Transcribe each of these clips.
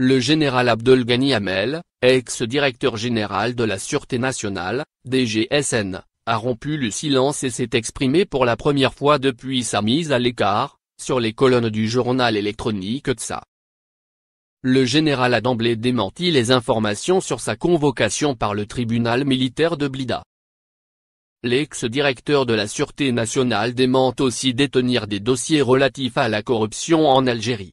Le général Abdelghani Hamel, ex-directeur général de la Sûreté Nationale, DGSN, a rompu le silence et s'est exprimé pour la première fois depuis sa mise à l'écart, sur les colonnes du journal électronique TSA. Le général a d'emblée démenti les informations sur sa convocation par le tribunal militaire de Blida. L'ex-directeur de la Sûreté Nationale démente aussi détenir des dossiers relatifs à la corruption en Algérie.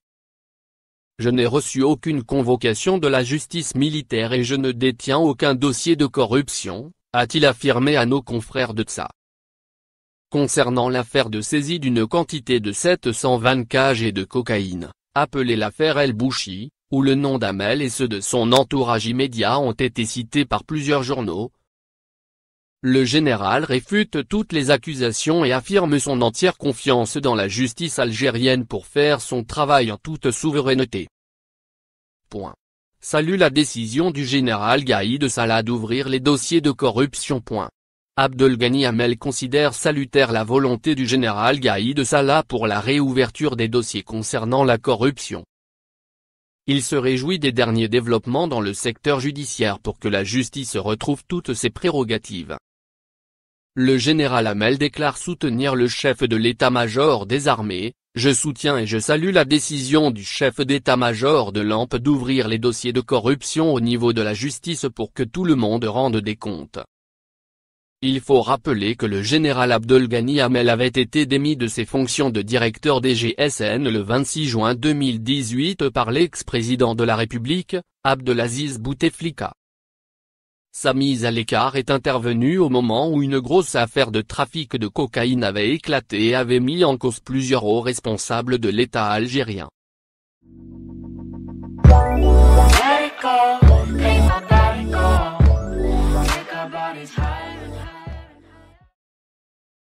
Je n'ai reçu aucune convocation de la justice militaire et je ne détiens aucun dossier de corruption, a-t-il affirmé à nos confrères de TSA. Concernant l'affaire de saisie d'une quantité de 720 cages et de cocaïne, appelée l'affaire El Bouchi, où le nom d'Amel et ceux de son entourage immédiat ont été cités par plusieurs journaux, le général réfute toutes les accusations et affirme son entière confiance dans la justice algérienne pour faire son travail en toute souveraineté. Point. Salut la décision du général Gaïd Salah d'ouvrir les dossiers de corruption. Point. Ghani amel considère salutaire la volonté du général Gaïd Salah pour la réouverture des dossiers concernant la corruption. Il se réjouit des derniers développements dans le secteur judiciaire pour que la justice retrouve toutes ses prérogatives. Le général Hamel déclare soutenir le chef de l'état-major des armées, je soutiens et je salue la décision du chef d'état-major de l'AMP d'ouvrir les dossiers de corruption au niveau de la justice pour que tout le monde rende des comptes. Il faut rappeler que le général Abdelghani Hamel avait été démis de ses fonctions de directeur des GSN le 26 juin 2018 par l'ex-président de la République, Abdelaziz Bouteflika. Sa mise à l'écart est intervenue au moment où une grosse affaire de trafic de cocaïne avait éclaté et avait mis en cause plusieurs hauts responsables de l'État algérien.